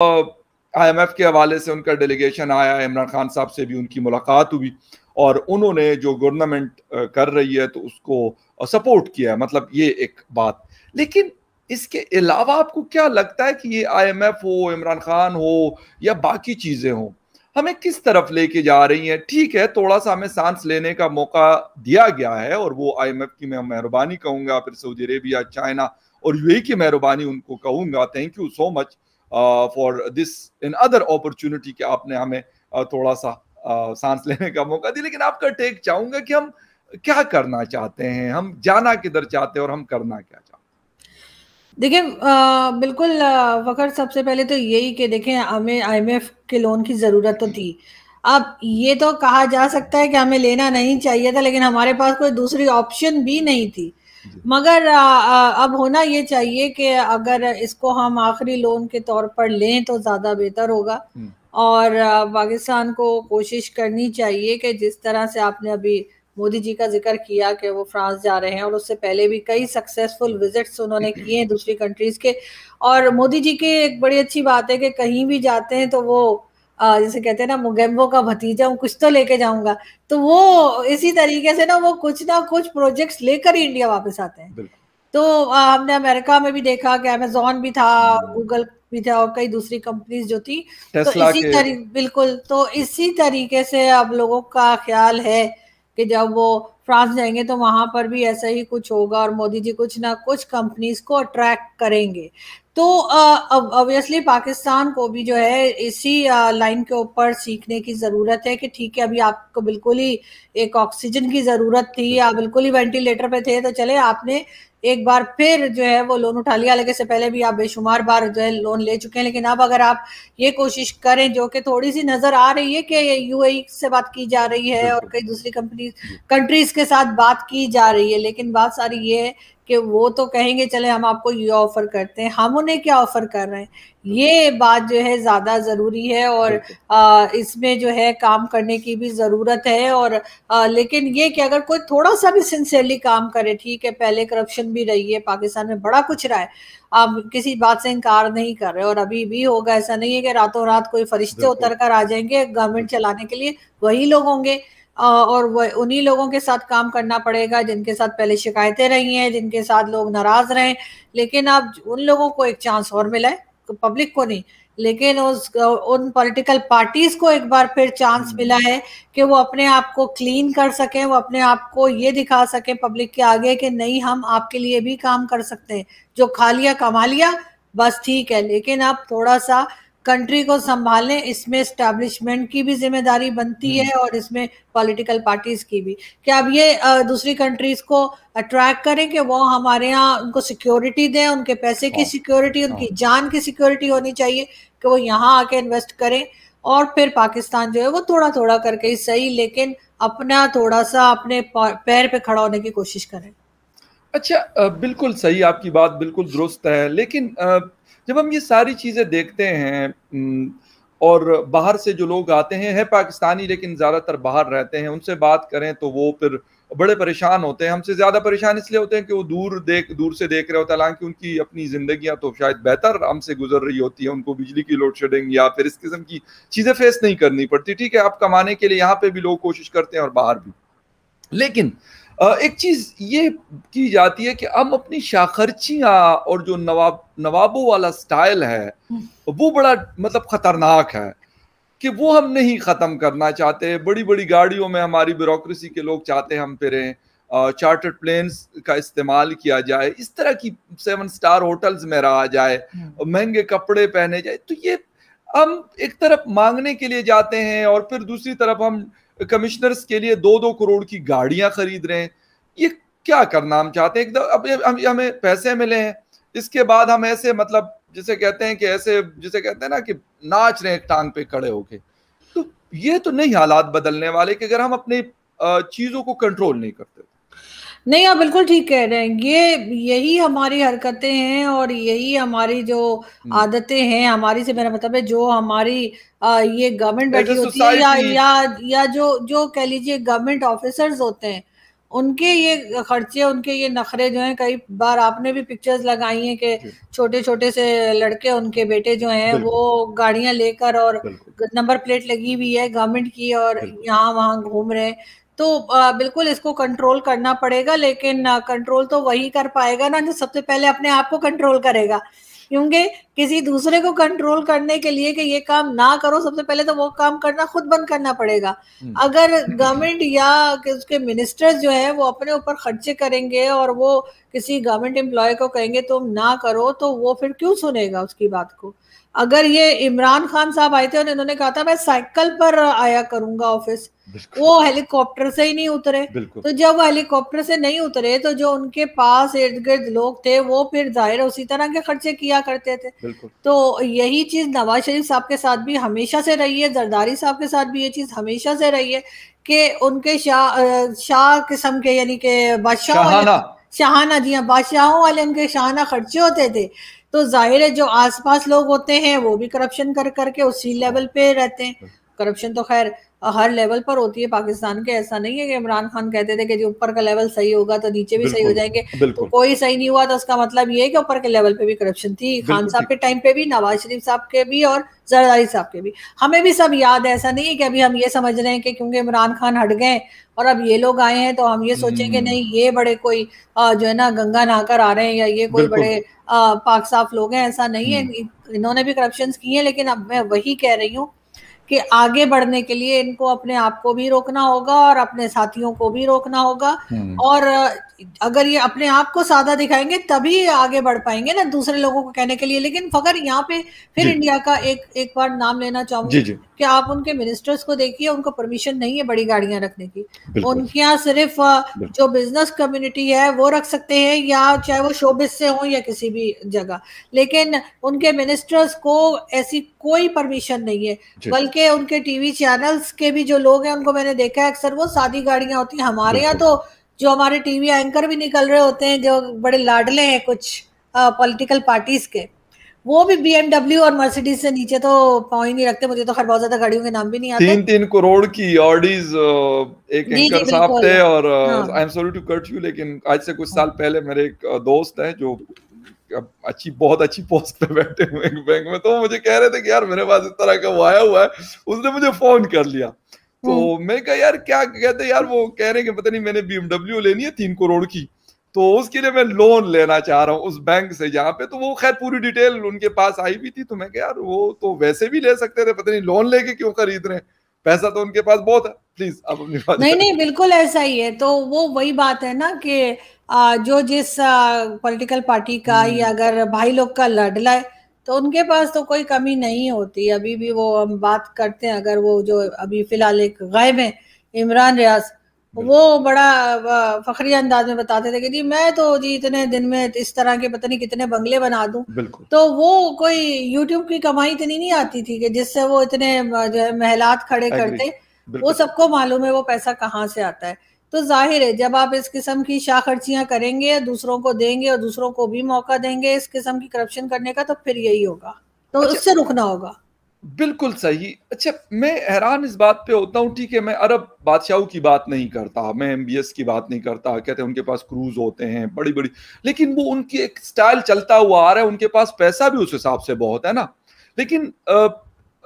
IMF के हवाले से उनका डेलीगेशन आया इमरान खान साहब से भी उनकी मुलाकात हुई और उन्होंने जो गवर्नमेंट कर रही है तो उसको सपोर्ट किया है मतलब ये एक बात लेकिन इसके अलावा आपको क्या लगता है कि ये आईएमएफ हो इमरान खान हो या बाकी चीज़ें हों हमें किस तरफ लेके जा रही हैं ठीक है थोड़ा सा हमें सांस लेने का मौका दिया गया है और वो आईएमएफ की मैं मेहरबानी कहूँगा फिर सऊदी अरेबिया चाइना और यूएई की मेहरबानी उनको कहूँगा thank you so much for this in other opportunity के आपने हमें थोड़ा सा सांस लेने का मौका दिया लेकिन आपका टेक चाहूंगा कि हम क्या करना चाहते हैं हम जाना किधर चाहते हैं और हम करना क्या चाहते देखिए बिल्कुल वक़्त सबसे पहले तो यही कि देखें हमें आईएमएफ के लोन की ज़रूरत तो थी अब ये तो कहा जा सकता है कि हमें लेना नहीं चाहिए था लेकिन हमारे पास कोई दूसरी ऑप्शन भी नहीं थी मगर अब होना ये चाहिए कि अगर इसको हम आखिरी लोन के तौर पर लें तो ज़्यादा बेहतर होगा हम्म। और पाकिस्तान को कोशिश करनी चाहिए कि जिस तरह से आपने अभी मोदी जी का जिक्र किया कि वो फ्रांस जा रहे हैं और उससे पहले भी कई सक्सेसफुल विजिट्स उन्होंने किए हैं दूसरी कंट्रीज़ के और मोदी जी की एक बड़ी अच्छी बात है कि कहीं भी जाते हैं तो वो जैसे कहते हैं ना मुगेम्बो का भतीजा हूँ कुछ तो लेके जाऊंगा तो वो इसी तरीके से ना वो कुछ ना कुछ प्रोजेक्ट्स लेकर ही इंडिया वापस आते हैं तो हमने अमेरिका में भी देखा कि अमेजोन भी था गूगल हम्म। भी था और कई दूसरी कंपनीज जो थी तो इसी तरीके बिल्कुल तो इसी तरीके से अब लोगों का ख्याल है कि जब वो फ्रांस जाएंगे तो वहां पर भी ऐसा ही कुछ होगा और मोदी जी कुछ ना कुछ कंपनीज को अट्रैक्ट करेंगे तो ऑब्वियसली पाकिस्तान को भी जो है इसी लाइन के ऊपर सीखने की ज़रूरत है कि ठीक है अभी आपको बिल्कुल ही एक ऑक्सीजन की ज़रूरत थी या बिल्कुल ही वेंटिलेटर पे थे तो चले आपने एक बार फिर जो है वो लोन उठा लिया लगे से पहले भी आप बेशुमार बार जो है लोन ले चुके हैं लेकिन अब अगर आप ये कोशिश करें जो कि थोड़ी सी नजर आ रही है कि यूएई e से बात की जा रही है और कई दूसरी कंपनी कंट्रीज के साथ बात की जा रही है लेकिन बात सारी ये है कि वो तो कहेंगे चले हम आपको ये ऑफर करते हैं हम उन्हें क्या ऑफर कर रहे हैं ये बात जो है ज्यादा जरूरी है और इसमें जो है काम करने की भी जरूरत है और आ, लेकिन ये कि अगर कोई थोड़ा सा भी सिंसियरली काम करे ठीक है पहले करप्शन भी रही है पाकिस्तान में बड़ा कुछ रहा है आप किसी बात से इनकार नहीं कर रहे और अभी भी होगा ऐसा नहीं है कि रातों रात कोई फरिश्ते उतर कर आ जाएंगे गवर्नमेंट चलाने के लिए वही लोग होंगे और वह उन्हीं लोगों के साथ काम करना पड़ेगा जिनके साथ पहले शिकायतें रही हैं जिनके साथ लोग नाराज रहे लेकिन अब उन लोगों को एक चांस और मिला है पब्लिक तो को नहीं लेकिन उस उन पॉलिटिकल पार्टीज को एक बार फिर चांस हम्म। मिला है कि वो अपने आप को क्लीन कर सकें वो अपने आप को ये दिखा सकें पब्लिक के आगे कि नहीं हम आपके लिए भी काम कर सकते हैं जो खा लिया कमा लिया बस ठीक है लेकिन अब थोड़ा सा कंट्री को संभालें इसमें स्टैब्लिशमेंट की भी जिम्मेदारी बनती हम्म। है और इसमें पॉलिटिकल पार्टीज की भी क्या अब ये दूसरी कंट्रीज को अट्रैक्ट करें कि वो हमारे यहाँ उनको सिक्योरिटी दें उनके पैसे की सिक्योरिटी हाँ। उनकी हाँ। जान की सिक्योरिटी होनी चाहिए कि वो यहाँ आके इन्वेस्ट करें और फिर पाकिस्तान जो है वो थोड़ा थोड़ा करके ही सही लेकिन अपना थोड़ा सा अपने पैर पे खड़ा होने की कोशिश करें अच्छा बिल्कुल सही आपकी बात बिल्कुल दुरुस्त है लेकिन जब हम ये सारी चीज़ें देखते हैं और बाहर से जो लोग आते हैं है पाकिस्तानी लेकिन ज़्यादातर बाहर रहते हैं उनसे बात करें तो वो फिर बड़े परेशान होते हैं हमसे ज़्यादा परेशान इसलिए होते हैं कि वो दूर देख दूर से देख रहे होते हैं हालांकि उनकी अपनी ज़िंदगियां तो शायद बेहतर हमसे गुजर रही होती है उनको बिजली की लोड शेडिंग या फिर इस किस्म की चीज़ें फेस नहीं करनी पड़ती ठीक है आप कमाने के लिए यहाँ पे भी लोग कोशिश करते हैं और बाहर भी लेकिन एक चीज ये की जाती है कि हम अपनी शाखर्चियाँ और जो नवाब नवाबों वाला स्टाइल है हम्म। वो बड़ा मतलब खतरनाक है कि वो हम नहीं ख़त्म करना चाहते बड़ी बड़ी गाड़ियों में हमारी ब्यूरोसी के लोग चाहते हम फिरें चार्टर्ड प्लेन्स का इस्तेमाल किया जाए इस तरह की सेवन स्टार होटल्स में रहा जाए हम्म। महंगे कपड़े पहने जाए तो ये हम एक तरफ मांगने के लिए जाते हैं और फिर दूसरी तरफ हम कमिश्नर्स के लिए दो दो करोड़ की गाड़ियां खरीद रहे हैं ये क्या करना हम चाहते हैं एकदम अब हमें पैसे मिले हैं इसके बाद हम ऐसे मतलब जिसे कहते हैं कि ऐसे जिसे कहते हैं ना कि नाच रहे हैं टांग पे खड़े होके तो ये तो नहीं हालात बदलने वाले कि अगर हम अपनी चीज़ों को कंट्रोल नहीं करते नहीं आप बिल्कुल ठीक कह रहे हैं ये यही हमारी हरकतें हैं और यही हमारी जो हम्म। आदतें हैं हमारी से मेरा मतलब है जो हमारी आ, ये गवर्नमेंट बैठी होती है या या या जो जो कह लीजिए गवर्नमेंट ऑफिसर्स होते हैं उनके ये खर्चे उनके ये नखरे जो हैं कई बार आपने भी पिक्चर्स लगाई हैं कि छोटे छोटे से लड़के उनके बेटे जो हैं वो गाड़ियां लेकर और नंबर प्लेट लगी हुई है गवर्नमेंट की और यहाँ वहाँ घूम रहे हैं तो बिल्कुल इसको कंट्रोल करना पड़ेगा लेकिन कंट्रोल तो वही कर पाएगा ना जो सबसे पहले अपने आप को कंट्रोल करेगा क्योंकि किसी दूसरे को कंट्रोल करने के लिए कि ये काम ना करो सबसे पहले तो वो काम करना खुद बंद करना पड़ेगा हम्म। अगर गवर्नमेंट या उसके मिनिस्टर्स जो है वो अपने ऊपर खर्चे करेंगे और वो किसी गवर्नमेंट एम्प्लॉय को कहेंगे तुम ना करो तो वो फिर क्यों सुनेगा उसकी बात को अगर ये इमरान खान साहब आए थे और इन्होंने कहा था मैं साइकिल पर आया करूंगा ऑफिस वो हेलीकॉप्टर से ही नहीं उतरे तो जब वो हेलीकॉप्टर से नहीं उतरे तो जो उनके पास इर्द गिर्द लोग थे वो फिर जाहिर उसी तरह के खर्चे किया करते थे तो यही चीज़ नवाज शरीफ साहब के साथ भी हमेशा से रही है जरदारी साहब के साथ भी ये चीज़ हमेशा से रही है कि उनके शाह शाह किस्म के यानी के बादशाह शाहाना जी हाँ बादशाहों वाले उनके शाहाना खर्चे होते थे तो जाहिर है जो आसपास लोग होते हैं वो भी करप्शन कर करके उसी लेवल पे रहते हैं करप्शन तो खैर हर लेवल पर होती है पाकिस्तान के ऐसा नहीं है कि इमरान खान कहते थे कि जो ऊपर का लेवल सही होगा तो नीचे भी सही हो जाएंगे तो कोई सही नहीं हुआ तो उसका मतलब ये है कि ऊपर के लेवल पे भी करप्शन थी खान साहब के टाइम पे भी नवाज शरीफ साहब के भी और जरदारी साहब के भी हमें भी सब याद है ऐसा नहीं है कि अभी हम ये समझ रहे हैं कि क्योंकि इमरान खान हट गए और अब ये लोग आए हैं तो हम ये सोचेंगे हम्म। नहीं ये बड़े कोई जो है ना गंगा नहाकर आ रहे हैं या ये कोई बड़े पाक साफ लोग हैं ऐसा नहीं है हम्म। इन्होंने भी करप्शन किए हैं लेकिन अब मैं वही कह रही हूँ कि आगे बढ़ने के लिए इनको अपने आप को भी रोकना होगा और अपने साथियों को भी रोकना होगा हम्म। और अगर ये अपने आप को सादा दिखाएंगे तभी आगे बढ़ पाएंगे ना दूसरे लोगों को कहने के लिए लेकिन फकर यहाँ पे फिर इंडिया का एक एक बार नाम लेना चाहूंगा कि आप उनके मिनिस्टर्स को देखिए उनको परमिशन नहीं है बड़ी गाड़ियां रखने की उनके यहाँ सिर्फ जो बिजनेस कम्युनिटी है वो रख सकते हैं या चाहे वो शोबिस से हो या किसी भी जगह लेकिन उनके मिनिस्टर्स को ऐसी कोई परमिशन नहीं है बल्कि उनके टीवी चैनल्स के भी जो लोग हैं उनको मैंने देखा है अक्सर वो सादी गाड़ियां होती हैं हमारे यहाँ तो जो हमारे टीवी एंकर भी निकल रहे होते हैं जो बड़े लाडले हैं कुछ पॉलिटिकल पार्टीज के वो भी बी और मर्सिडीज से नीचे तो पाँव ही नहीं रखते मुझे तो हर बहुत ज्यादा गाड़ियों के नाम भी नहीं आते तीन तीन करोड़ की ऑडीज एक एंकर साहब थे और I am sorry to cut you लेकिन आज से कुछ साल पहले मेरे एक दोस्त है जो अच्छी बहुत अच्छी पोस्ट पे बैठे हुए बैंक में तो मुझे कह रहे थे कि यार मेरे पास इस तरह का वो आया हुआ है उसने मुझे फोन कर लिया तो हम्म। मैं कह यार क्या कहते यार वो कह रहे कि पता नहीं मैंने बीएमडब्ल्यू लेनी है तीन करोड़ की तो उसके लिए मैं लोन लेना चाह रहा हूँ उस बैंक से जहाँ पे तो वो खैर पूरी डिटेल उनके पास आई भी थी तो मैं यार वो तो वैसे भी ले सकते थे पता नहीं लोन लेके क्यों खरीद रहे हैं पैसा तो उनके पास बहुत है प्लीज आप अपनी बात नहीं नहीं बिल्कुल ऐसा ही है तो वो वही बात है ना कि जो जिस पॉलिटिकल पार्टी का हम्म। या अगर भाई लोग का लड़ला है तो उनके पास तो कोई कमी नहीं होती अभी भी वो हम बात करते हैं अगर वो जो अभी फिलहाल एक गायब है इमरान रियाज वो बड़ा फखरी अंदाज में बताते थे कि जी मैं तो जी इतने दिन में इस तरह के पता नहीं कितने बंगले बना दूं तो वो कोई यूट्यूब की कमाई इतनी नहीं आती थी कि जिससे वो इतने जो है महलात खड़े करते वो सबको मालूम है वो पैसा कहाँ से आता है तो जाहिर है जब आप इस किस्म की शाह खर्चियाँ करेंगे दूसरों को देंगे और दूसरों को भी मौका देंगे इस किस्म की करप्शन करने का तो फिर यही होगा तो अच्छा, उससे रुकना होगा बिल्कुल सही अच्छा मैं हैरान इस बात पे होता हूँ ठीक है मैं अरब बादशाहों की बात नहीं करता मैं एम की बात नहीं करता कहते हैं उनके पास क्रूज होते हैं बड़ी बड़ी लेकिन वो उनकी एक स्टाइल चलता हुआ आ रहा है उनके पास पैसा भी उस हिसाब से बहुत है ना लेकिन आ,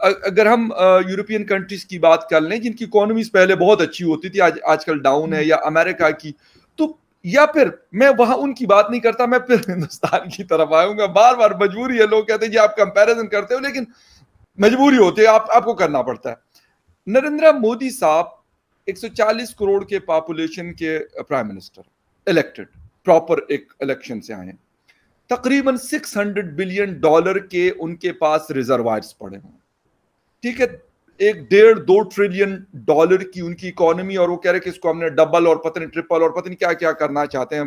अगर हम यूरोपियन कंट्रीज की बात कर लें जिनकी इकोनॉमीज पहले बहुत अच्छी होती थी आज आजकल डाउन है हम्म। या अमेरिका की तो या फिर मैं वहां उनकी बात नहीं करता मैं फिर हिंदुस्तान की तरफ आऊंगा बार बार मजबूरी है लोग कहते हैं जी आप कंपैरिजन करते हो लेकिन मजबूरी होती है आप आपको करना पड़ता है नरेंद्र मोदी साहब 140 करोड़ के पॉपुलेशन के प्राइम मिनिस्टर इलेक्टेड प्रॉपर एक इलेक्शन से आए तकरीबन 600 बिलियन डॉलर के उनके पास रिजर्वायर्स पड़े हुए ठीक है एक डेढ़ दो ट्रिलियन डॉलर की उनकी इकोनॉमी और वो कह रहे कि इसको हमने डबल और नहीं ट्रिपल और नहीं क्या क्या करना चाहते हैं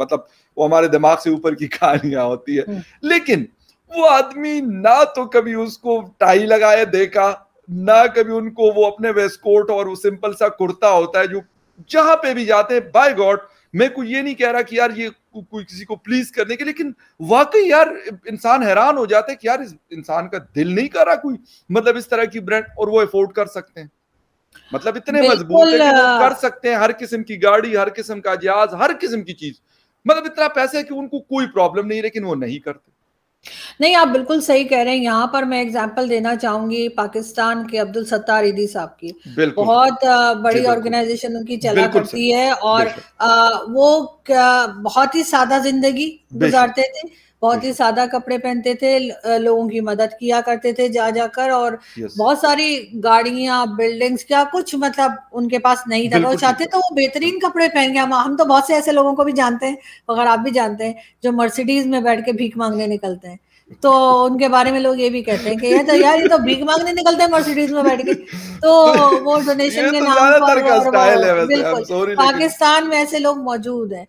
मतलब वो हमारे दिमाग से ऊपर की कहानियां होती है हम्म। लेकिन वो आदमी ना तो कभी उसको टाई लगाए देखा ना कभी उनको वो अपने वेस्टकोट और वो सिंपल सा कुर्ता होता है जो जहां पे भी जाते हैं बाय गॉड मैं को ये नहीं कह रहा कि यार ये कोई किसी को प्लीज करने के लेकिन वाकई यार इंसान हैरान हो जाता है कि यार इस इंसान का दिल नहीं कर रहा कोई मतलब इस तरह की ब्रांड और वो अफोर्ड कर सकते हैं मतलब इतने मजबूत है कि वो कर सकते हैं हर किस्म की गाड़ी हर किस्म का जहाज हर किस्म की चीज मतलब इतना पैसा है कि उनको कोई प्रॉब्लम नहीं लेकिन वो नहीं करते नहीं आप बिल्कुल सही कह रहे हैं यहाँ पर मैं एग्जाम्पल देना चाहूंगी पाकिस्तान के अब्दुल सत्तार ईदी साहब की बहुत बड़ी ऑर्गेनाइजेशन उनकी चला करती है और आ, वो बहुत ही सादा जिंदगी गुजारते थे बहुत ही हम्म। सादा कपड़े पहनते थे लोगों की मदद किया करते थे जा जाकर और बहुत सारी गाड़ियां बिल्डिंग्स क्या कुछ मतलब उनके पास नहीं था तो वो चाहते तो वो बेहतरीन कपड़े पहन गए हम हम तो बहुत से ऐसे लोगों को भी जानते हैं मगर आप भी जानते हैं जो मर्सिडीज में बैठ के भीख मांगने निकलते हैं तो उनके बारे में लोग ये भी कहते हैं कि ये तो यार ये तो भीख मांगने निकलते हैं मर्सिडीज में बैठ के तो वो डोनेशन के तो नाम पर बिल्कुल पाकिस्तान में ऐसे लोग मौजूद हैं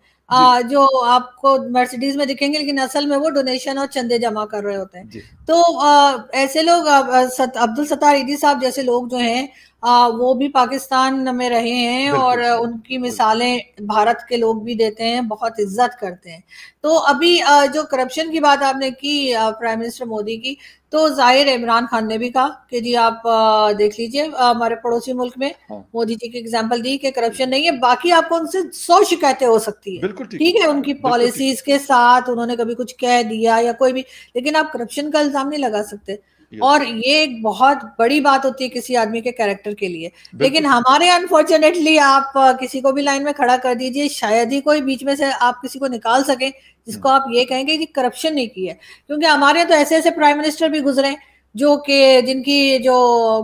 जो आपको मर्सिडीज में दिखेंगे लेकिन असल में वो डोनेशन और चंदे जमा कर रहे होते हैं तो ऐसे लोग अब्दुल सत्तार ईदी साहब जैसे लोग जो हैं आ, वो भी पाकिस्तान में रहे हैं और उनकी मिसालें भारत के लोग भी देते हैं बहुत इज्जत करते हैं तो अभी आ, जो करप्शन की बात आपने की प्राइम मिनिस्टर मोदी की तो जाहिर इमरान खान ने भी कहा कि जी आप आ, देख लीजिए हमारे पड़ोसी मुल्क में हाँ। मोदी जी की एग्जाम्पल दी कि करप्शन नहीं है बाकी आपको उनसे सौ शिकायतें हो सकती है ठीक है उनकी पॉलिसीज के साथ उन्होंने कभी कुछ कह दिया या कोई भी लेकिन आप करप्शन का इल्जाम नहीं लगा सकते और ये एक बहुत बड़ी बात होती है किसी आदमी के कैरेक्टर के लिए लेकिन हमारे अनफॉर्चुनेटली आप किसी को भी लाइन में खड़ा कर दीजिए शायद ही कोई बीच में से आप किसी को निकाल सकें जिसको हम्म। आप ये कहेंगे कि करप्शन नहीं की है क्योंकि हमारे तो ऐसे ऐसे प्राइम मिनिस्टर भी गुजरे जो कि जिनकी जो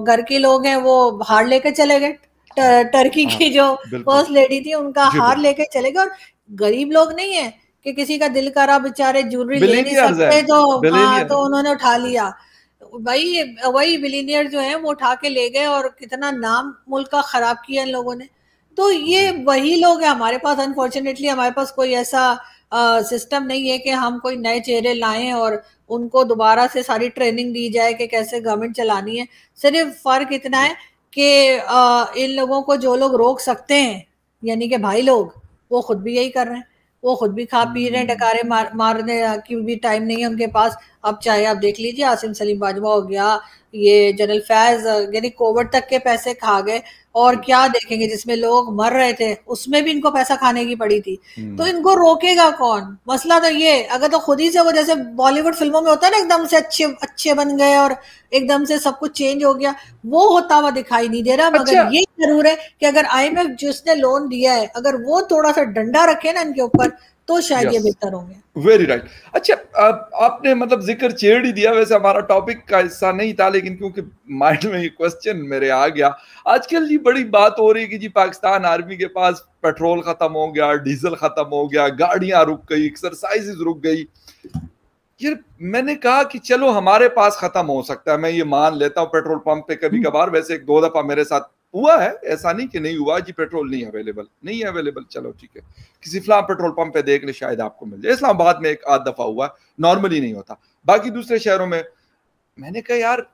घर के लोग हैं वो हार लेकर चले गए टर्की हाँ। हाँ। की जो फर्स्ट लेडी थी उनका हार लेकर चले गए और गरीब लोग नहीं है कि किसी का दिल करा बेचारे ज्वेलरी ले तो हाँ, नहीं सकते तो हाँ तो उन्होंने उठा लिया भाई वही बिलीनियर जो है वो उठा के ले गए और कितना नाम मुल्क का खराब किया इन लोगों ने तो ये वही लोग हैं हमारे पास अनफॉर्चुनेटली हमारे पास कोई ऐसा सिस्टम नहीं है कि हम कोई नए चेहरे लाएं और उनको दोबारा से सारी ट्रेनिंग दी जाए कि कैसे गवर्नमेंट चलानी है सिर्फ फर्क इतना है कि इन लोगों को जो लोग रोक सकते हैं यानी कि भाई लोग वो खुद भी यही कर रहे हैं वो खुद भी खा पी रहे हैं हम्म। डकारे मार मारने की भी टाइम नहीं है उनके पास अब चाहे आप देख लीजिए आसिम सलीम बाजवा हो गया ये जनरल फैज यानी कोविड तक के पैसे खा गए और क्या देखेंगे जिसमें लोग मर रहे थे उसमें भी इनको पैसा खाने की पड़ी थी हम्म। तो इनको रोकेगा कौन मसला तो ये अगर तो खुद ही से वो जैसे बॉलीवुड फिल्मों में होता है ना एकदम से अच्छे अच्छे बन गए और एकदम से सब कुछ चेंज हो गया वो होता हुआ दिखाई नहीं दे रहा मगर यही अच्छा। ये जरूर है कि अगर आई जिसने लोन दिया है अगर वो थोड़ा सा डंडा रखे ना इनके ऊपर तो शायद yes. ये बेहतर होंगे वेरी राइट right. अच्छा आ, आपने मतलब जिक्र छेड़ ही दिया वैसे हमारा टॉपिक का हिस्सा नहीं था लेकिन क्योंकि माइंड में ये क्वेश्चन मेरे आ गया आजकल जी बड़ी बात हो रही है कि जी पाकिस्तान आर्मी के पास पेट्रोल खत्म हो गया डीजल खत्म हो गया गाड़ियां रुक गई एक्सरसाइजेज रुक गई ये मैंने कहा कि चलो हमारे पास खत्म हो सकता है मैं ये मान लेता हूँ पेट्रोल पंप पे कभी कभार हम्म। वैसे एक दो दफा मेरे साथ हुआ है ऐसा नहीं कि नहीं हुआ जी पेट्रोल नहीं अवेलेबल नहीं अवेलेबल चलो ठीक है किसी फिलहाल पेट्रोल पंप पे देख ले शायद आपको मिल जाए इस्लामाबाद में एक आध दफा हुआ नॉर्मली नहीं होता बाकी दूसरे शहरों में मैंने कहा यार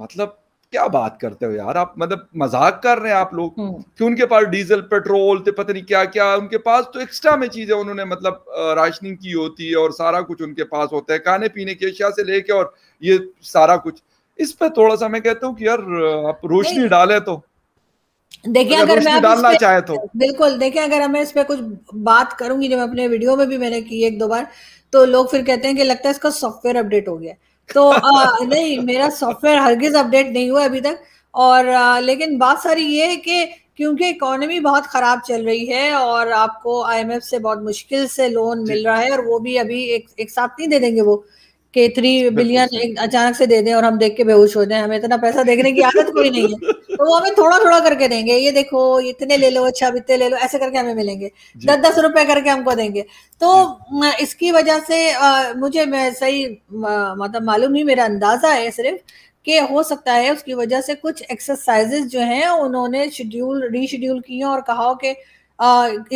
मतलब क्या बात करते हो यार आप मतलब मजाक कर रहे हैं आप लोग हम्म। कि उनके पास डीजल पेट्रोल तो पता नहीं क्या क्या उनके पास तो एक्स्ट्रा में चीजें उन्होंने मतलब राशनिंग की होती है और सारा कुछ उनके पास होता है खाने पीने की अशिया से लेके और ये सारा कुछ इस पर थोड़ा सा मैं कहता हूँ कि यार आप रोशनी डाले तो देखिए अगर, मैं डालना चाहे तो बिल्कुल देखिए अगर मैं इस पर कुछ बात करूंगी जब अपने वीडियो में भी मैंने की एक दो बार तो लोग फिर कहते हैं कि लगता है इसका सॉफ्टवेयर अपडेट हो गया तो आ, नहीं मेरा सॉफ्टवेयर हरगिज अपडेट नहीं हुआ अभी तक और आ, लेकिन बात सारी ये है कि क्योंकि इकोनॉमी बहुत ख़राब चल रही है और आपको आईएमएफ से बहुत मुश्किल से लोन मिल रहा है और वो भी अभी एक, एक साथ नहीं दे देंगे वो के थ्री बिलियन अचानक से दे दें और हम देख के बेहोश हो जाएं हमें इतना पैसा देखने की आदत कोई नहीं है तो वो हमें थोड़ा थोड़ा करके देंगे ये देखो इतने ले लो अच्छा इतने ले लो ऐसे करके हमें मिलेंगे दस दस रुपए करके हमको देंगे तो इसकी वजह से आ, मुझे मैं सही मतलब मालूम नहीं मेरा अंदाजा है सिर्फ के हो सकता है उसकी वजह से कुछ एक्सरसाइजेस जो हैं उन्होंने शेड्यूल रीशेड्यूल किए और कहा कि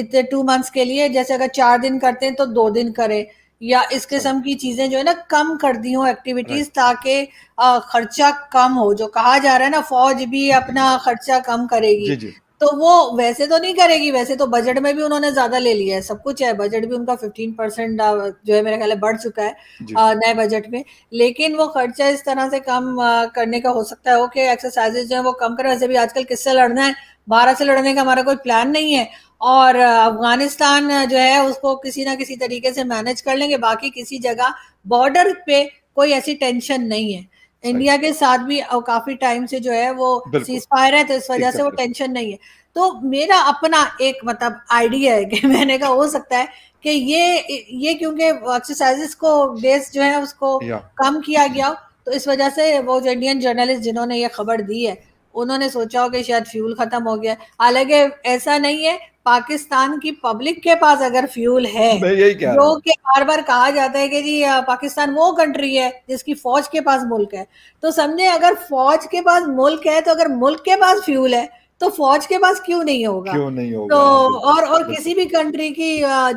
इतने टू मंथ्स के लिए जैसे अगर चार दिन करते हैं तो दो दिन करें या इस किस्म की चीजें जो है ना कम कर दी हो एक्टिविटीज ताकि खर्चा कम हो जो कहा जा रहा है ना फौज भी अपना खर्चा कम करेगी जी जी। तो वो वैसे तो नहीं करेगी वैसे तो बजट में भी उन्होंने ज्यादा ले लिया है सब कुछ है बजट भी उनका फिफ्टीन परसेंट जो है मेरा ख्याल है बढ़ चुका है नए बजट में लेकिन वो खर्चा इस तरह से कम करने का हो सकता है ओके एक्सरसाइजेज जो है वो कम करें वैसे भी आजकल किससे लड़ना है भारत से लड़ने का हमारा कोई प्लान नहीं है और अफगानिस्तान जो है उसको किसी ना किसी तरीके से मैनेज कर लेंगे बाकी किसी जगह बॉर्डर पे कोई ऐसी टेंशन नहीं है इंडिया के साथ भी काफी टाइम से जो है वो सीज फायर है तो इस वजह से वो टेंशन नहीं है तो मेरा अपना एक मतलब आइडिया है कि मैंने कहा हो सकता है कि ये ये क्योंकि एक्सरसाइजेस को डेज जो है उसको कम किया गया तो इस वजह से वो जो इंडियन जर्नलिस्ट जिन्होंने ये खबर दी है उन्होंने सोचा हो कि शायद फ्यूल खत्म हो गया हालांकि ऐसा नहीं है पाकिस्तान की पब्लिक के पास अगर फ्यूल है जो कि बार बार कहा जाता है कि जी पाकिस्तान वो कंट्री है जिसकी फौज के पास मुल्क है तो समझे अगर फौज के पास मुल्क है तो अगर मुल्क के पास फ्यूल है तो फौज के पास क्यों नहीं होगा क्यों नहीं होगा तो और और किसी भी कंट्री की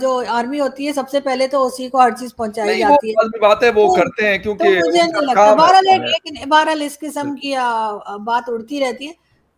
जो आर्मी होती है सबसे पहले तो उसी को हर चीज पहुंचाई जाती है बात है वो तो, करते हैं क्योंकि तो मुझे नहीं लगता बहरहाल बहरहाल इस किस्म की बात उड़ती रहती है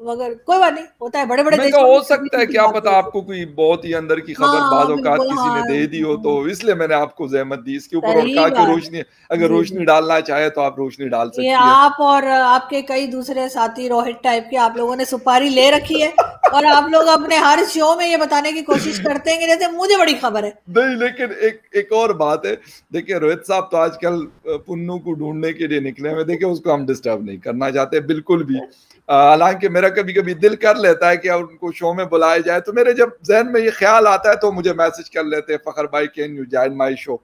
मगर कोई बात नहीं होता है बड़े बड़े देशों हो सकता है क्या पता तो। आपको कोई बहुत ही अंदर की खबर हाँ, बाद किसी ने हाँ, दे दी हो तो इसलिए मैंने आपको जहमत दी इसके ऊपर और रोशनी अगर रोशनी डालना चाहे तो आप रोशनी डाल सकते हैं आप और आपके कई दूसरे साथी रोहित टाइप के आप लोगों ने सुपारी ले रखी है और आप लोग अपने हर शो में ये बताने की कोशिश करते हैं कि जैसे मुझे बड़ी खबर है नहीं लेकिन एक एक और बात है देखिए रोहित साहब तो आजकल पुन्नू को ढूंढने के लिए निकले हुए देखिए उसको हम डिस्टर्ब नहीं करना चाहते बिल्कुल भी हालांकि मेरा कभी कभी दिल कर लेता है कि उनको शो में बुलाया जाए तो मेरे जब जहन में ये ख्याल आता है तो मुझे मैसेज कर लेते हैं फखर भाई can you join my show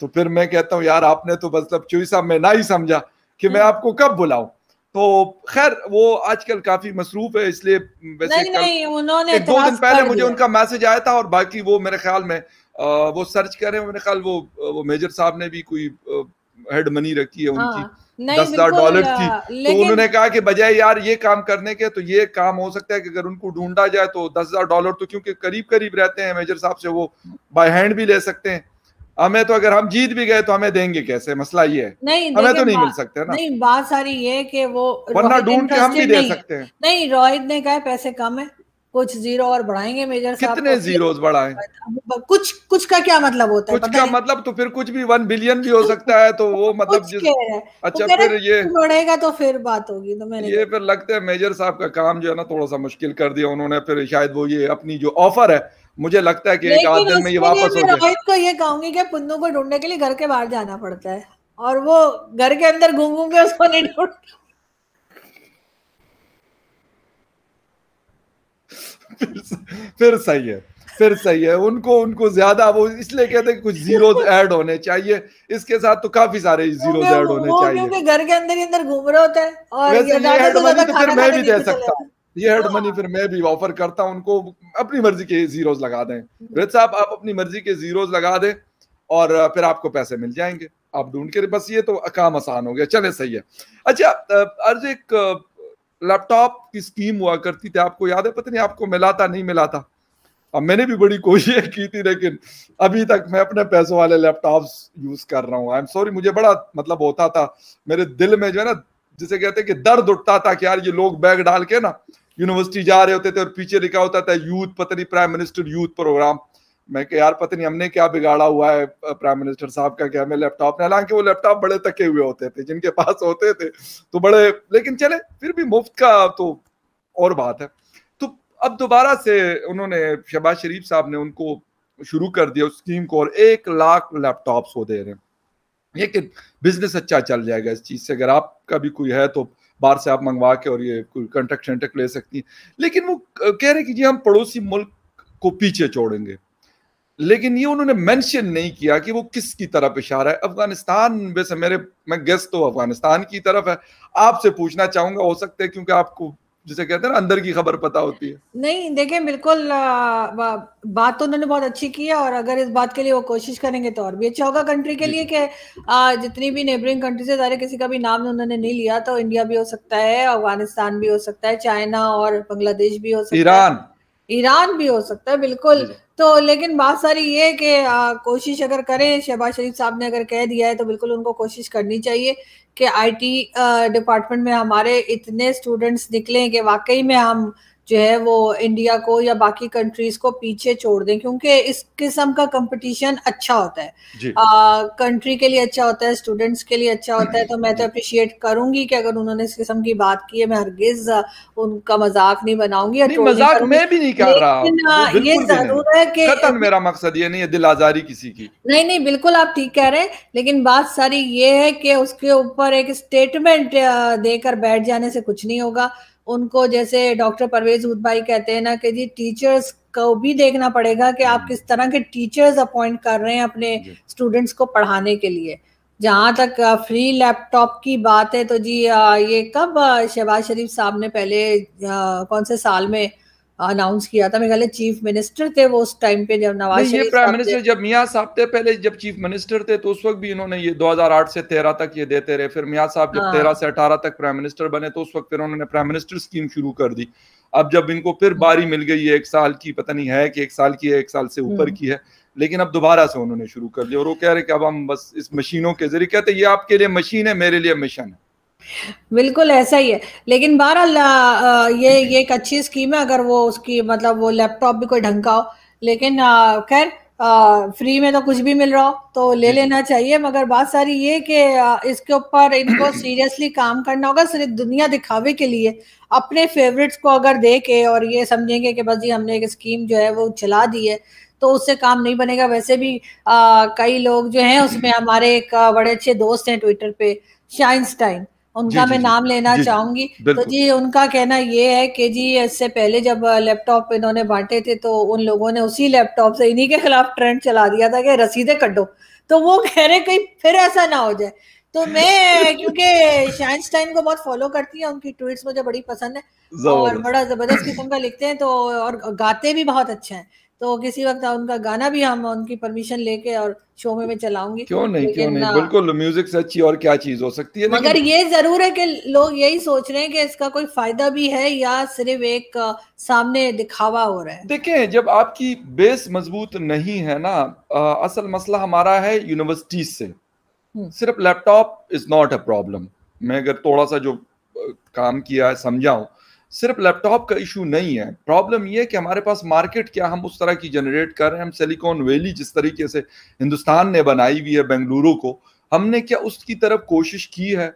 तो फिर मैं कहता हूँ यार आपने तो मतलब चुई साहब मैं ना ही समझा कि मैं हम्म। आपको कब बुलाऊ तो खैर वो आजकल काफी मसरूफ है इसलिए वैसे नहीं, नहीं, उन्होंने दो दिन पहले मुझे उनका मैसेज आया था और बाकी वो मेरे ख्याल में आ, वो सर्च करें मेरे ख्याल वो वो मेजर साहब ने भी कोई हेड मनी रखी है उनकी हाँ, दस हजार डॉलर की हाँ, तो उन्होंने कहा कि बजाय यार ये काम करने के तो ये काम हो सकता है कि अगर उनको ढूंढा जाए तो दस हजार डॉलर तो क्योंकि करीब करीब रहते हैं मेजर साहब से वो बाय हैंड भी ले सकते हैं हमें तो अगर हम जीत भी गए तो हमें देंगे कैसे मसला ये है नहीं हमें तो नहीं मिल सकते ना नहीं बात सारी ये कि वो वरना ढूंढ के हम भी दे सकते हैं नहीं रोहित ने कहा पैसे कम है कुछ जीरो और बढ़ाएंगे मेजर कितने तो जीरो बढ़ाए कुछ कुछ का क्या मतलब होता कुछ है कुछ का मतलब तो फिर कुछ भी वन बिलियन भी हो सकता है तो वो मतलब जिस... तो अच्छा फिर ये बढ़ेगा तो फिर बात होगी तो मैंने ये फिर लगता है मेजर साहब का काम जो है ना थोड़ा सा मुश्किल कर दिया उन्होंने फिर शायद वो ये अपनी जो ऑफर है मुझे लगता है कि एक आध दिन में ये वापस हो जाए को ये कहूंगी कि पुन्नू को ढूंढने के लिए घर के बाहर जाना पड़ता है और वो घर के अंदर घूम घूम के उसको नहीं ढूंढ फिर, सही है फिर सही है उनको उनको ज्यादा वो इसलिए कहते हैं कुछ जीरो ऐड होने चाहिए इसके साथ तो काफी सारे जीरो ऐड होने चाहिए घर के अंदर ही अंदर घूम रहे होते हैं और वैसे ये हेड मनी तो फिर मैं भी दे सकता हूँ ये हेड मनी फिर मैं भी ऑफर करता हूँ उनको अपनी मर्जी के जीरोज लगा दें रेत हम्म। साहब आप अपनी मर्जी के जीरोज लगा दें और फिर आपको पैसे मिल जाएंगे आप ढूंढ के बस ये तो काम आसान हो गया चले सही है अच्छा अर्ज एक लैपटॉप की स्कीम हुआ करती थी आपको याद है पता नहीं आपको मिलाता नहीं मिलाता अब मैंने भी बड़ी कोशिश की थी लेकिन अभी तक मैं अपने पैसों वाले लैपटॉप यूज कर रहा हूँ आई एम सॉरी मुझे बड़ा मतलब होता था मेरे दिल में जो है ना जिसे कहते हैं कि दर्द उठता था कि यार ये लोग बैग डाल के ना यूनिवर्सिटी जा रहे होते थे और पीछे लिखा होता था यूथ पता नहीं प्राइम मिनिस्टर यूथ प्रोग्राम मैं यार पता नहीं हमने क्या बिगाड़ा हुआ है प्राइम मिनिस्टर साहब का क्या हमें लैपटॉप ने हालांकि वो लैपटॉप बड़े तके हुए होते थे जिनके पास होते थे तो बड़े लेकिन चले फिर भी मुफ्त का तो और बात है तो अब दोबारा से उन्होंने शहबाज शरीफ साहब ने उनको शुरू कर दिया उस स्कीम को और एक लाख लैपटॉप्स वो दे रहे हैं लेकिन बिजनेस अच्छा चल जाएगा इस चीज़ से अगर आपका भी कोई है तो बाहर से आप मंगवा के और ये कोई कंटेक्ट ले सकती हैं लेकिन वो कह रहे कि जी हम पड़ोसी मुल्क को पीछे छोड़ेंगे लेकिन ये उन्होंने मेंशन नहीं किया कि वो किसकी तरफ इशारा है अफगानिस्तान वैसे मेरे मैं गेस्ट तो अफगानिस्तान की तरफ है आपसे पूछना चाहूंगा हो सकता है क्योंकि आपको जिसे कहते हैं ना अंदर की खबर पता होती है नहीं देखिए बिल्कुल बात तो उन्होंने बहुत अच्छी की है और अगर इस बात के लिए वो कोशिश करेंगे तो और भी अच्छा होगा कंट्री के लिए कि जितनी भी नेबरिंग कंट्रीज है सारे किसी का भी नाम उन्होंने नहीं लिया तो इंडिया भी हो सकता है अफगानिस्तान भी हो सकता है चाइना और बांग्लादेश भी हो सकता है ईरान ईरान भी हो सकता है बिल्कुल तो लेकिन बात सारी ये कि कोशिश अगर करें शहबाज शरीफ साहब ने अगर कह दिया है तो बिल्कुल उनको कोशिश करनी चाहिए कि आईटी डिपार्टमेंट में हमारे इतने स्टूडेंट्स निकलें कि वाकई में हम जो है वो इंडिया को या बाकी कंट्रीज को पीछे छोड़ दें क्योंकि इस किस्म का कंपटीशन अच्छा होता है कंट्री के लिए अच्छा होता है स्टूडेंट्स के लिए अच्छा होता है तो मैं तो अप्रिशिएट करूंगी कि अगर उन्होंने इस किस्म की बात की है मैं हरगिज उनका मजाक नहीं बनाऊंगी मजाक मैं भी नहीं कर रहा ये जरूर है कि मेरा मकसद ये नहीं है दिल आजारी किसी की नहीं नहीं बिल्कुल आप ठीक कह रहे हैं लेकिन बात सारी ये है कि उसके ऊपर एक स्टेटमेंट देकर बैठ जाने से कुछ नहीं होगा उनको जैसे डॉक्टर परवेज भाई कहते हैं ना कि जी टीचर्स को भी देखना पड़ेगा कि आप हम्म। किस तरह के टीचर्स अपॉइंट कर रहे हैं अपने स्टूडेंट्स को पढ़ाने के लिए जहाँ तक फ्री लैपटॉप की बात है तो जी ये कब शहबाज शरीफ साहब ने पहले कौन से साल में अनाउंस किया था मेघालय चीफ मिनिस्टर थे वो उस टाइम पे जब नवाज शरीफ प्राइम मिनिस्टर जब मियाँ साहब थे पहले जब चीफ मिनिस्टर थे तो उस वक्त भी इन्होंने ये 2008 से 13 तक ये देते रहे फिर मियाँ साहब जब 13 हाँ। से 18 तक प्राइम मिनिस्टर बने तो उस वक्त फिर उन्होंने प्राइम मिनिस्टर स्कीम शुरू कर दी अब जब इनको फिर हाँ। बारी मिल गई एक साल की पता नहीं है कि एक साल की है एक साल से ऊपर हम्म। की है लेकिन अब दोबारा से उन्होंने शुरू कर दिया और वो कह रहे कि अब हम बस इस मशीनों के जरिए कहते ये आपके लिए मशीन है मेरे लिए मिशन है बिल्कुल ऐसा ही है लेकिन बहरहाल ये ये एक अच्छी स्कीम है अगर वो उसकी मतलब वो लैपटॉप भी कोई ढंग का हो लेकिन खैर फ्री में तो कुछ भी मिल रहा हो तो ले लेना चाहिए मगर बात सारी ये कि इसके ऊपर इनको सीरियसली काम करना होगा सिर्फ दुनिया दिखावे के लिए अपने फेवरेट्स को अगर दे के और ये समझेंगे कि बस जी हमने एक स्कीम जो है वो चला दी है तो उससे काम नहीं बनेगा वैसे भी आ, कई लोग जो हैं उसमें हमारे एक बड़े अच्छे दोस्त हैं ट्विटर पे शाइनस्टाइन उनका जी, मैं जी, नाम लेना चाहूंगी तो जी उनका कहना ये है कि जी इससे पहले जब लैपटॉप इन्होंने बांटे थे तो उन लोगों ने उसी लैपटॉप से इन्हीं के खिलाफ ट्रेंड चला दिया था कि रसीदे कटो तो वो कह रहे कहीं फिर ऐसा ना हो जाए तो मैं क्योंकि शाइनस्टाइन को बहुत फॉलो करती हूँ उनकी ट्वीट्स मुझे बड़ी पसंद है और बड़ा जबरदस्त किस्म का लिखते हैं तो और गाते भी बहुत अच्छे हैं तो किसी वक्त उनका गाना भी हम उनकी परमिशन लेके और शो में मैं चलाऊंगी क्यों नहीं क्यों नहीं हाँ। बिल्कुल म्यूजिक से अच्छी और क्या चीज हो सकती है मगर ये जरूर है कि लोग यही सोच रहे हैं कि इसका कोई फायदा भी है या सिर्फ एक सामने दिखावा हो रहा है देखें जब आपकी बेस मजबूत नहीं है ना असल मसला हमारा है यूनिवर्सिटीज से हम्म। सिर्फ laptop is not a problem मैं अगर थोड़ा सा जो काम किया है समझाऊं सिर्फ लैपटॉप का इशू नहीं है प्रॉब्लम यह कि हमारे पास मार्केट क्या हम उस तरह की जनरेट कर रहे हैं हम सिलिकॉन वैली जिस तरीके से हिंदुस्तान ने बनाई हुई है बेंगलुरु को हमने क्या उसकी तरफ कोशिश की है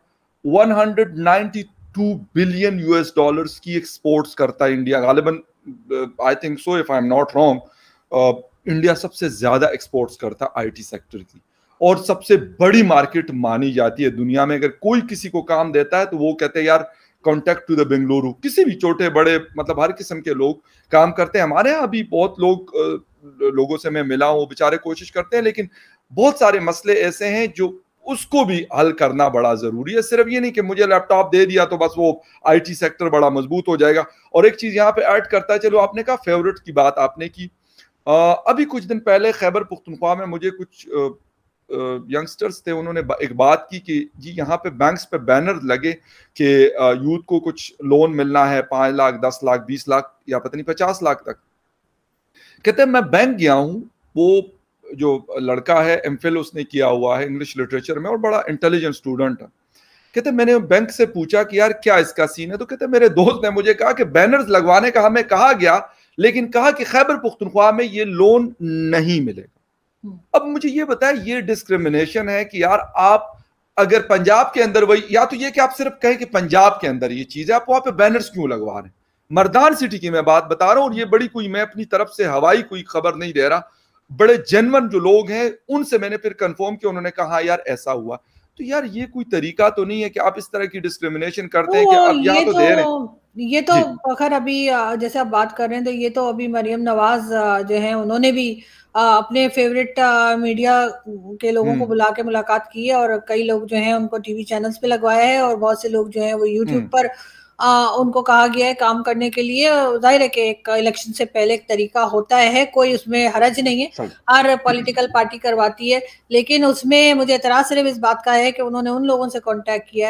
192 बिलियन यूएस डॉलर्स की एक्सपोर्ट्स करता है इंडिया गालिबन I think so if I am not wrong India सबसे ज्यादा एक्सपोर्ट्स करता है आईटी सेक्टर की और सबसे बड़ी मार्केट मानी जाती है दुनिया में अगर कोई किसी को काम देता है तो वो कहते हैं यार कॉन्टैक्ट टू द बेंगलुरु किसी भी छोटे बड़े मतलब हर किस्म के लोग काम करते हैं हमारे यहाँ भी बहुत लोग लोगों से मैं मिला हूँ बेचारे कोशिश करते हैं लेकिन बहुत सारे मसले ऐसे हैं जो उसको भी हल करना बड़ा ज़रूरी है सिर्फ ये नहीं कि मुझे लैपटॉप दे दिया तो बस वो आईटी सेक्टर बड़ा मजबूत हो जाएगा और एक चीज़ यहाँ पे ऐड करता है चलो आपने कहा फेवरेट की बात आपने की आ, अभी कुछ दिन पहले खैबर पुख्तनख्वा में मुझे कुछ यंगस्टर्स थे उन्होंने एक बात की कि जी यहाँ पे बैंक्स पे बैनर लगे कि यूथ को कुछ लोन मिलना है पाँच लाख दस लाख बीस लाख या पता नहीं पचास लाख तक कहते हैं मैं बैंक गया हूँ वो जो लड़का है एम उसने किया हुआ है इंग्लिश लिटरेचर में और बड़ा इंटेलिजेंट स्टूडेंट है कहते मैंने बैंक से पूछा कि यार क्या इसका सीन है तो कहते मेरे दोस्त ने मुझे कहा कि बैनर्स लगवाने का हमें कहा गया लेकिन कहा कि खैबर पुख्तनख्वा में ये लोन नहीं मिलेगा हम्म। अब मुझे ये बताएं ये डिस्क्रिमिनेशन है कि यार आप अगर पंजाब के अंदर वही या तो ये कि आप सिर्फ कहें कि पंजाब के अंदर ये चीज है आप वहां पे बैनर्स क्यों लगवा रहे हैं मर्दान सिटी की मैं बात बता रहा हूं और ये बड़ी कोई मैं अपनी तरफ से हवाई कोई खबर नहीं दे रहा बड़े जनवन जो लोग हैं उनसे मैंने फिर कंफर्म किया उन्होंने कहा हाँ यार ऐसा हुआ तो यार ये कोई तरीका तो नहीं है कि आप इस तरह की डिस्क्रिमिनेशन करते हैं कि आप यहाँ तो, दे रहे हैं तो, ये तो अखर अभी जैसे आप बात कर रहे हैं तो ये तो अभी मरियम नवाज जो है उन्होंने भी अपने फेवरेट मीडिया के लोगों को हम्म। बुला के मुलाकात की है और कई लोग जो हैं उनको टीवी चैनल्स पे लगवाया है और बहुत से लोग जो हैं वो यूट्यूब हम्म। पर आ, उनको कहा गया है काम करने के लिए जाहिर है कि एक इलेक्शन से पहले एक तरीका होता है कोई उसमें हरज नहीं है हर पॉलिटिकल पार्टी करवाती है लेकिन उसमें मुझे एतराज सिर्फ इस बात का है कि उन्होंने उन लोगों से कॉन्टैक्ट किया है